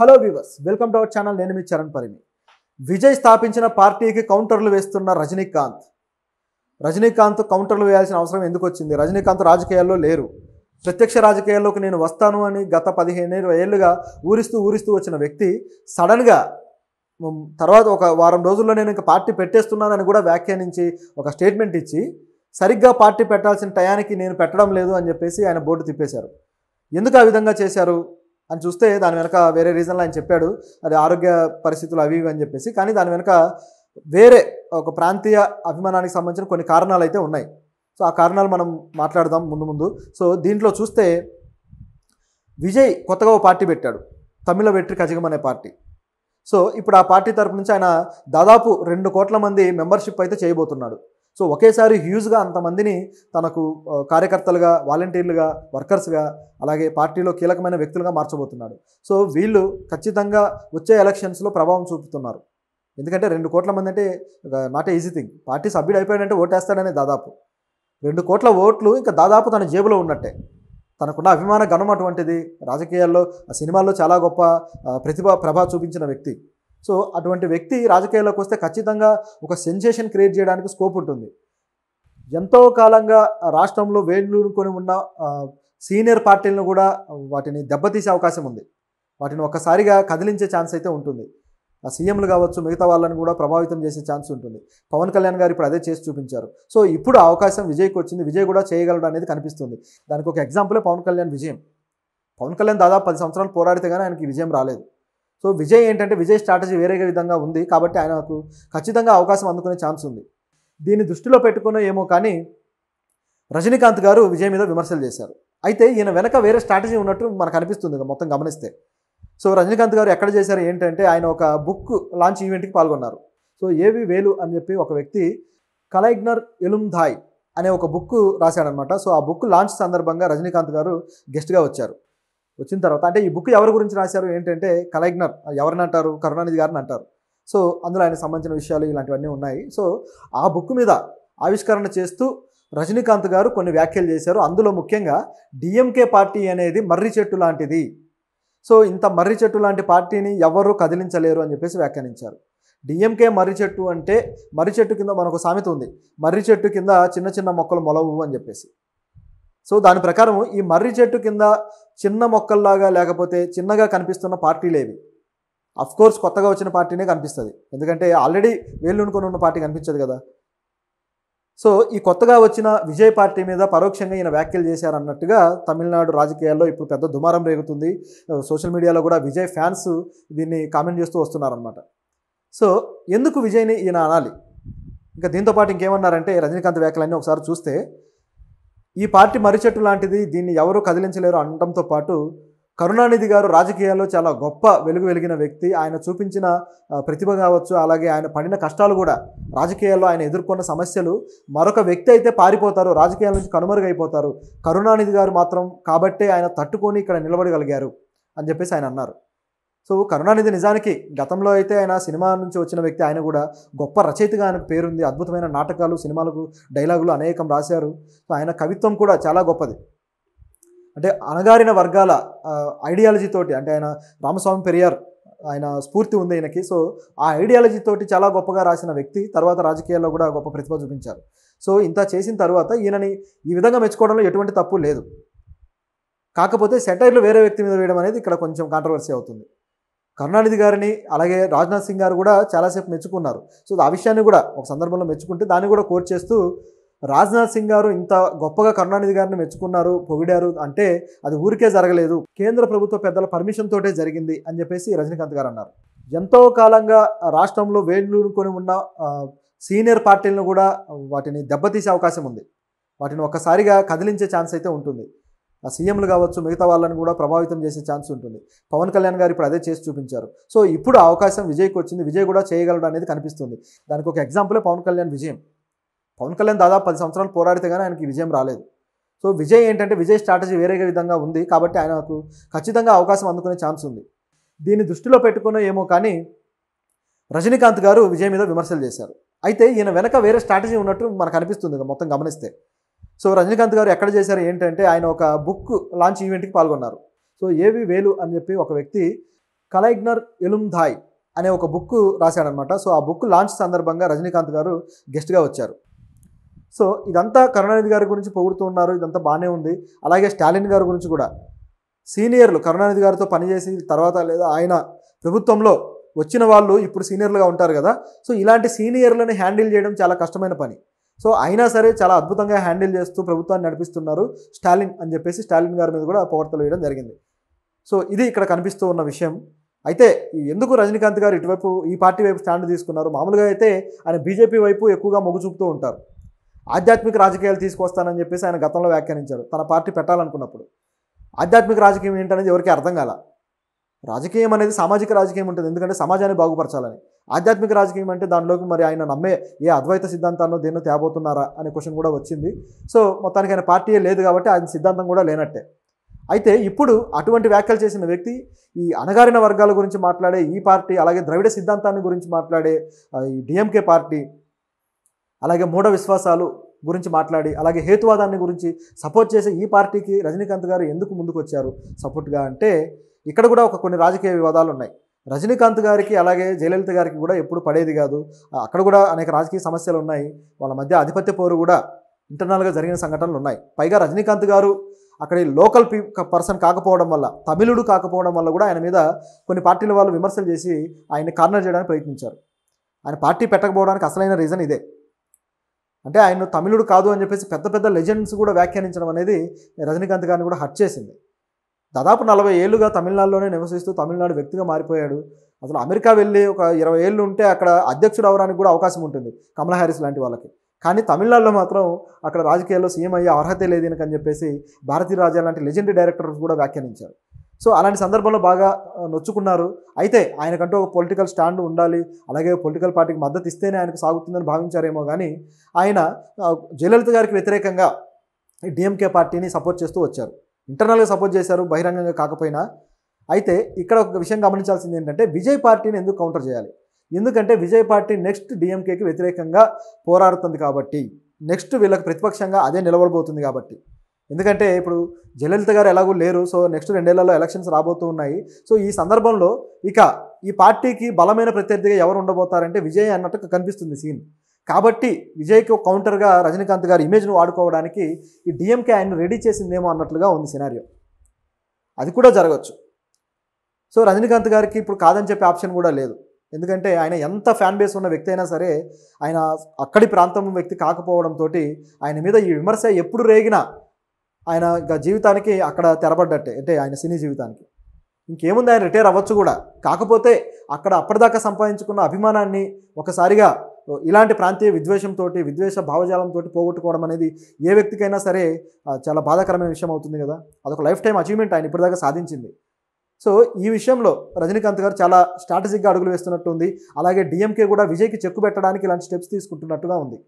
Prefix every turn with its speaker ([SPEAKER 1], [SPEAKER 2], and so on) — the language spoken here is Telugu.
[SPEAKER 1] hello viewers welcome to our channel నేను మీ చరణ్ పరిమి విజయ్ స్థాపించిన పార్టీకి కౌంటర్లు వేస్తున్న రజనీకాంత్ రజనీకాంత్ కౌంటర్లు వేయాల్సిన అవసరం ఎందుకు వచ్చింది రజనీకాంత్ రాజకీయాల్లో లేరు ప్రత్యక్ష రాజకీయాల్లోకి నేను వస్తాను అని గత పదిహేను ఏళ్ళుగా ఊరిస్తూ ఊరిస్తూ వచ్చిన వ్యక్తి సడన్గా తర్వాత ఒక వారం రోజుల్లో నేను ఇంకా పార్టీ పెట్టేస్తున్నానని కూడా వ్యాఖ్యానించి ఒక స్టేట్మెంట్ ఇచ్చి సరిగ్గా పార్టీ పెట్టాల్సిన టయానికి నేను పెట్టడం లేదు అని చెప్పేసి ఆయన బోర్డు తిప్పేశారు ఎందుకు ఆ విధంగా చేశారు అని చూస్తే దాని వెనక వేరే రీజన్లో ఆయన చెప్పాడు అది ఆరోగ్య పరిస్థితులు అవి ఇవి అని చెప్పేసి కానీ దాని వెనక వేరే ఒక ప్రాంతీయ అభిమానానికి సంబంధించిన కొన్ని కారణాలు అయితే ఉన్నాయి సో ఆ కారణాలు మనం మాట్లాడదాం ముందు ముందు సో దీంట్లో చూస్తే విజయ్ కొత్తగా ఓ పార్టీ పెట్టాడు తమిళ వెట్రి కజగం అనే పార్టీ సో ఇప్పుడు ఆ పార్టీ తరపు నుంచి ఆయన దాదాపు రెండు కోట్ల మంది మెంబర్షిప్ అయితే చేయబోతున్నాడు సో ఒకేసారి హ్యూజ్గా అంతమందిని తనకు కార్యకర్తలుగా వాలంటీర్లుగా వర్కర్స్గా అలాగే పార్టీలో కీలకమైన వ్యక్తులుగా మార్చబోతున్నాడు సో వీళ్ళు ఖచ్చితంగా వచ్చే ఎలక్షన్స్లో ప్రభావం చూపుతున్నారు ఎందుకంటే రెండు కోట్ల మంది అంటే నాట్ ఈజీ థింగ్ పార్టీ సభ్యుడు అయిపోయాడంటే ఓటేస్తాడనే దాదాపు రెండు కోట్ల ఓట్లు ఇంకా దాదాపు తన జేబులో ఉన్నట్టే తనకున్న అభిమాన గణం అటువంటిది రాజకీయాల్లో సినిమాల్లో చాలా గొప్ప ప్రతిభ ప్రభా చూపించిన వ్యక్తి సో అటువంటి వ్యక్తి రాజకీయాల్లోకి వస్తే ఖచ్చితంగా ఒక సెన్సేషన్ క్రియేట్ చేయడానికి స్కోప్ ఉంటుంది ఎంతో కాలంగా రాష్ట్రంలో వేలుకొని ఉన్న సీనియర్ పార్టీలను కూడా వాటిని దెబ్బతీసే అవకాశం ఉంది వాటిని ఒక్కసారిగా కదిలించే ఛాన్స్ అయితే ఉంటుంది ఆ సీఎంలు కావచ్చు మిగతా వాళ్ళని కూడా ప్రభావితం చేసే ఛాన్స్ ఉంటుంది పవన్ కళ్యాణ్ గారు ఇప్పుడు అదే చేసి చూపించారు సో ఇప్పుడు అవకాశం విజయ్కి వచ్చింది విజయ్ కూడా చేయగలడు అనేది కనిపిస్తుంది దానికి ఒక ఎగ్జాంపులే పవన్ కళ్యాణ్ విజయం పవన్ కళ్యాణ్ దాదాపు పది సంవత్సరాలు పోరాడితే కానీ ఆయనకి విజయం రాలేదు సో విజయ్ ఏంటంటే విజయ్ స్ట్రాటజీ వేరే విధంగా ఉంది కాబట్టి ఆయనకు ఖచ్చితంగా అవకాశం అందుకునే ఛాన్స్ ఉంది దీన్ని దృష్టిలో పెట్టుకునే ఏమో కానీ రజనీకాంత్ గారు విజయ్ మీద విమర్శలు చేశారు అయితే ఈయన వెనక వేరే స్ట్రాటజీ ఉన్నట్టు మనకు అనిపిస్తుంది మొత్తం గమనిస్తే సో రజనీకాంత్ గారు ఎక్కడ చేశారు ఏంటంటే ఆయన ఒక బుక్ లాంచ్ ఈవెంట్కి పాల్గొన్నారు సో ఏవి వేలు అని చెప్పి ఒక వ్యక్తి కలైగ్నర్ ఎలుంధాయ్ అనే ఒక బుక్ రాశాడనమాట సో ఆ బుక్ లాంచ్ సందర్భంగా రజనీకాంత్ గారు గెస్ట్గా వచ్చారు వచ్చిన తర్వాత అంటే ఈ బుక్ ఎవరి గురించి రాశారు ఏంటంటే కలైగ్నర్ ఎవరిని అంటారు కరుణానిధి గారిని అంటారు సో అందులో ఆయన సంబంధించిన విషయాలు ఇలాంటివన్నీ ఉన్నాయి సో ఆ బుక్ మీద ఆవిష్కరణ చేస్తూ రజనీకాంత్ గారు కొన్ని వ్యాఖ్యలు చేశారు అందులో ముఖ్యంగా డిఎంకే పార్టీ అనేది మర్రి చెట్టు లాంటిది సో ఇంత మర్రి చెట్టు లాంటి పార్టీని ఎవరు కదిలించలేరు అని చెప్పేసి వ్యాఖ్యానించారు డిఎంకే మర్రి చెట్టు అంటే మర్రి చెట్టు కింద మనకు సామెత ఉంది మర్రి చెట్టు కింద చిన్న చిన్న మొక్కలు మొలవు అని చెప్పేసి సో దాని ప్రకారం ఈ మర్రి చెట్టు కింద చిన్న మొక్కల్లాగా లేకపోతే చిన్నగా కనిపిస్తున్న పార్టీలేవి అఫ్ కోర్స్ కొత్తగా వచ్చిన పార్టీనే కనిపిస్తుంది ఎందుకంటే ఆల్రెడీ వేలునుకొని ఉన్న పార్టీ కనిపించదు కదా సో ఈ కొత్తగా వచ్చిన విజయ్ పార్టీ మీద పరోక్షంగా ఈయన వ్యాఖ్యలు చేశారన్నట్టుగా తమిళనాడు రాజకీయాల్లో ఇప్పుడు పెద్ద దుమారం రేగుతుంది సోషల్ మీడియాలో కూడా విజయ్ ఫ్యాన్స్ దీన్ని కామెంట్ చేస్తూ వస్తున్నారనమాట సో ఎందుకు విజయ్ని ఈయన అనాలి ఇంకా దీంతోపాటు ఇంకేమన్నారంటే రజనీకాంత్ వ్యాఖ్యలన్నీ ఒకసారి చూస్తే ఈ పార్టీ మరిచెట్టు లాంటిది దీన్ని ఎవరూ కదిలించలేరు అనడంతో పాటు కరుణానిధి గారు రాజకీయాల్లో చాలా గొప్ప వెలుగు వెలిగిన వ్యక్తి ఆయన చూపించిన ప్రతిభ కావచ్చు అలాగే ఆయన పడిన కష్టాలు కూడా రాజకీయాల్లో ఆయన ఎదుర్కొన్న సమస్యలు మరొక వ్యక్తి అయితే పారిపోతారు రాజకీయాల నుంచి కనుమరుగైపోతారు కరుణానిధి గారు మాత్రం కాబట్టే ఆయన తట్టుకొని ఇక్కడ నిలబడగలిగారు అని చెప్పేసి ఆయన అన్నారు సో కరుణానిధి నిజానికి గతంలో అయితే ఆయన సినిమా నుంచి వచ్చిన వ్యక్తి ఆయన కూడా గొప్ప రచయితగా ఆయన పేరుంది అద్భుతమైన నాటకాలు సినిమాలకు డైలాగులు అనేకం రాశారు సో ఆయన కవిత్వం కూడా చాలా గొప్పది అంటే అణగారిన వర్గాల ఐడియాలజీతోటి అంటే ఆయన రామస్వామి పెరియార్ ఆయన స్ఫూర్తి ఉంది ఆయనకి సో ఆ ఐడియాలజీ తోటి చాలా గొప్పగా రాసిన వ్యక్తి తర్వాత రాజకీయాల్లో కూడా గొప్ప ప్రతిభ చూపించారు సో ఇంత చేసిన తర్వాత ఈయనని ఈ విధంగా మెచ్చుకోవడంలో ఎటువంటి తప్పు లేదు కాకపోతే సెటైర్లు వేరే వ్యక్తి మీద వేయడం అనేది ఇక్కడ కొంచెం కాంట్రవర్సీ అవుతుంది కరుణానిధి గారిని అలాగే రాజ్నాథ్ సింగ్ గారు కూడా చాలాసేపు మెచ్చుకున్నారు సో ఆ విషయాన్ని కూడా ఒక సందర్భంలో మెచ్చుకుంటే దాన్ని కూడా కోర్ట్ చేస్తూ రాజ్నాథ్ సింగ్ గారు ఇంత గొప్పగా కరుణానిధి గారిని మెచ్చుకున్నారు పొగిడారు అంటే అది ఊరికే జరగలేదు కేంద్ర ప్రభుత్వ పెద్దల పర్మిషన్ తోటే జరిగింది అని చెప్పేసి రజనీకాంత్ గారు అన్నారు ఎంతో కాలంగా రాష్ట్రంలో వేలుకొని ఉన్న సీనియర్ పార్టీలను కూడా వాటిని దెబ్బతీసే అవకాశం ఉంది వాటిని ఒక్కసారిగా కదిలించే ఛాన్స్ అయితే ఉంటుంది ఆ సీఎంలు కావచ్చు మిగతా వాళ్ళని కూడా ప్రభావితం చేసే ఛాన్స్ ఉంటుంది పవన్ కళ్యాణ్ గారు ఇప్పుడు అదే చేసి చూపించారు సో ఇప్పుడు అవకాశం విజయ్కి వచ్చింది విజయ్ కూడా చేయగలడు అనేది కనిపిస్తుంది దానికి ఒక ఎగ్జాంపులే పవన్ కళ్యాణ్ విజయం పవన్ కళ్యాణ్ దాదాపు పది సంవత్సరాలు పోరాడితే కానీ ఆయనకి విజయం రాలేదు సో విజయ్ ఏంటంటే విజయ్ స్ట్రాటజీ వేరే విధంగా ఉంది కాబట్టి ఆయనకు ఖచ్చితంగా అవకాశం అందుకునే ఛాన్స్ ఉంది దీన్ని దృష్టిలో పెట్టుకునే ఏమో కానీ రజనీకాంత్ గారు విజయ్ మీద విమర్శలు చేశారు అయితే ఈయన వెనక వేరే స్ట్రాటజీ ఉన్నట్టు మనకు అనిపిస్తుంది మొత్తం గమనిస్తే సో రజనీకాంత్ గారు ఎక్కడ చేశారు ఏంటంటే ఆయన ఒక బుక్ లాంచ్ ఈవెంట్కి పాల్గొన్నారు సో ఏవి వేలు అని చెప్పి ఒక వ్యక్తి కలైగ్నర్ ఎలుంధాయ్ అనే ఒక బుక్ రాశాడనమాట సో ఆ బుక్ లాంచ్ సందర్భంగా రజనీకాంత్ గారు గెస్ట్గా వచ్చారు సో ఇదంతా కరుణానిధి గారి గురించి పొగుడుతూ ఉన్నారు ఇదంతా బాగానే ఉంది అలాగే స్టాలిన్ గారి గురించి కూడా సీనియర్లు కరుణానిధి గారితో పనిచేసి తర్వాత లేదా ఆయన ప్రభుత్వంలో వచ్చిన వాళ్ళు ఇప్పుడు సీనియర్లుగా ఉంటారు కదా సో ఇలాంటి సీనియర్లను హ్యాండిల్ చేయడం చాలా కష్టమైన పని సో అయినా సరే చాలా అద్భుతంగా హ్యాండిల్ చేస్తూ ప్రభుత్వాన్ని నడిపిస్తున్నారు స్టాలిన్ అని చెప్పేసి స్టాలిన్ గారి మీద కూడా పొగడతలు వేయడం జరిగింది సో ఇది ఇక్కడ కనిపిస్తూ ఉన్న విషయం అయితే ఎందుకు రజనీకాంత్ గారు ఇటువైపు ఈ పార్టీ వైపు స్టాండ్ తీసుకున్నారు మామూలుగా అయితే ఆయన బీజేపీ వైపు ఎక్కువగా మొగ్గు చూపుతూ ఉంటారు ఆధ్యాత్మిక రాజకీయాలు తీసుకొస్తానని చెప్పేసి ఆయన గతంలో వ్యాఖ్యానించారు తన పార్టీ పెట్టాలనుకున్నప్పుడు ఆధ్యాత్మిక రాజకీయం ఏంటనేది ఎవరికి అర్థం కాల రాజకీయం అనేది సామాజిక రాజకీయం ఉంటుంది ఎందుకంటే సమాజాన్ని బాగుపరచాలని ఆధ్యాత్మిక రాజకీయం అంటే దానిలోకి మరి ఆయన నమ్మే ఏ అద్వైత సిద్ధాంతాల్లో దేన్నో తేబోతున్నారా అనే క్వశ్చన్ కూడా వచ్చింది సో మొత్తానికి ఆయన పార్టీయే లేదు కాబట్టి ఆయన సిద్ధాంతం కూడా లేనట్టే అయితే ఇప్పుడు అటువంటి వ్యాఖ్యలు చేసిన వ్యక్తి ఈ అణగారిన వర్గాల గురించి మాట్లాడే ఈ పార్టీ అలాగే ద్రవిడ సిద్ధాంతాన్ని గురించి మాట్లాడే ఈ డిఎంకే పార్టీ అలాగే మూఢ విశ్వాసాలు గురించి మాట్లాడి అలాగే హేతువాదాన్ని గురించి సపోర్ట్ చేసే ఈ పార్టీకి రజనీకాంత్ గారు ఎందుకు ముందుకు వచ్చారు సపోర్ట్గా అంటే ఇక్కడ కూడా ఒక కొన్ని రాజకీయ వివాదాలు ఉన్నాయి రజనీకాంత్ గారికి అలాగే జయలలిత గారికి కూడా ఎప్పుడు పడేది కాదు అక్కడ కూడా అనేక రాజకీయ సమస్యలు ఉన్నాయి వాళ్ళ మధ్య ఆధిపత్య పోరు కూడా ఇంటర్నల్గా జరిగిన సంఘటనలు ఉన్నాయి పైగా రజనీకాంత్ గారు అక్కడ లోకల్ పీ పర్సన్ కాకపోవడం వల్ల తమిళుడు కాకపోవడం వల్ల కూడా ఆయన మీద కొన్ని పార్టీల వాళ్ళు విమర్శలు చేసి ఆయన్ని కార్నర్ చేయడానికి ప్రయత్నించారు ఆయన పార్టీ పెట్టకపోవడానికి అసలైన రీజన్ ఇదే అంటే ఆయన తమిళుడు కాదు అని చెప్పేసి పెద్ద పెద్ద లెజెండ్స్ కూడా వ్యాఖ్యానించడం అనేది రజనీకాంత్ గారిని కూడా హట్ చేసింది దాదాపు నలభై ఏళ్ళుగా తమిళనాడులోనే నివసిస్తూ తమిళనాడు వ్యక్తిగా మారిపోయాడు అసలు అమెరికా వెళ్ళి ఒక ఇరవై ఏళ్ళు ఉంటే అక్కడ అధ్యక్షుడు అవడానికి కూడా అవకాశం ఉంటుంది కమలా హ్యారిస్ లాంటి వాళ్ళకి కానీ తమిళనాడులో మాత్రం అక్కడ రాజకీయాల్లో సీఎం అయ్యే అర్హత లేదనకని చెప్పేసి భారతీ రాజా లాంటి లెజెండరీ డైరెక్టర్స్ కూడా వ్యాఖ్యానించారు సో అలాంటి సందర్భంలో బాగా నొచ్చుకున్నారు అయితే ఆయనకంటూ ఒక పొలిటికల్ స్టాండ్ ఉండాలి అలాగే పొలిటికల్ పార్టీకి మద్దతు ఇస్తేనే ఆయనకు సాగుతుందని భావించారేమో కానీ ఆయన జయలలిత గారికి వ్యతిరేకంగా డిఎంకే పార్టీని సపోర్ట్ చేస్తూ వచ్చారు ఇంటర్నల్గా సపోర్ట్ చేశారు బహిరంగంగా కాకపోయినా అయితే ఇక్కడ ఒక విషయం గమనించాల్సింది ఏంటంటే విజయ్ పార్టీని ఎందుకు కౌంటర్ చేయాలి ఎందుకంటే విజయ్ పార్టీ నెక్స్ట్ డిఎంకేకి వ్యతిరేకంగా పోరాడుతుంది కాబట్టి నెక్స్ట్ వీళ్ళకి ప్రతిపక్షంగా అదే నిలబడబోతుంది కాబట్టి ఎందుకంటే ఇప్పుడు జయలలిత గారు ఎలాగూ లేరు సో నెక్స్ట్ రెండేళ్లలో ఎలక్షన్స్ రాబోతూ ఉన్నాయి సో ఈ సందర్భంలో ఇక ఈ పార్టీకి బలమైన ప్రత్యర్థిగా ఎవరు ఉండబోతారంటే విజయ్ అన్నట్టు కనిపిస్తుంది సీన్ కాబట్టి విజయ్కి కౌంటర్గా రజనీకాంత్ గారి ఇమేజ్ను వాడుకోవడానికి ఈ డిఎంకే ఆయన రెడీ చేసిందేమో అన్నట్లుగా ఉంది సినారియో అది కూడా జరగచ్చు సో రజనీకాంత్ గారికి ఇప్పుడు కాదని చెప్పే ఆప్షన్ కూడా లేదు ఎందుకంటే ఆయన ఎంత ఫ్యాన్ బేస్ ఉన్న వ్యక్తి అయినా సరే ఆయన అక్కడి ప్రాంతం వ్యక్తి కాకపోవడంతో ఆయన మీద ఈ విమర్శ ఎప్పుడు రేగినా ఆయన జీవితానికి అక్కడ తెరబడ్డట్టే అంటే ఆయన సినీ జీవితానికి ఇంకేముంది ఆయన రిటైర్ అవ్వచ్చు కూడా కాకపోతే అక్కడ అప్పటిదాకా సంపాదించుకున్న అభిమానాన్ని ఒకసారిగా ఇలాంటి ప్రాంతీయ విద్వేషంతో విద్వేష భావజాలంతో పోగొట్టుకోవడం అనేది ఏ వ్యక్తికైనా సరే చాలా బాధాకరమైన విషయం అవుతుంది కదా అదొక లైఫ్ టైం అచీవ్మెంట్ ఆయన ఇప్పటిదాకా సాధించింది సో ఈ విషయంలో రజనీకాంత్ గారు చాలా స్ట్రాటజిక్గా అడుగులు వేస్తున్నట్టు ఉంది అలాగే డిఎంకే కూడా విజయ్కి చెక్కు పెట్టడానికి ఇలాంటి స్టెప్స్ తీసుకుంటున్నట్టుగా ఉంది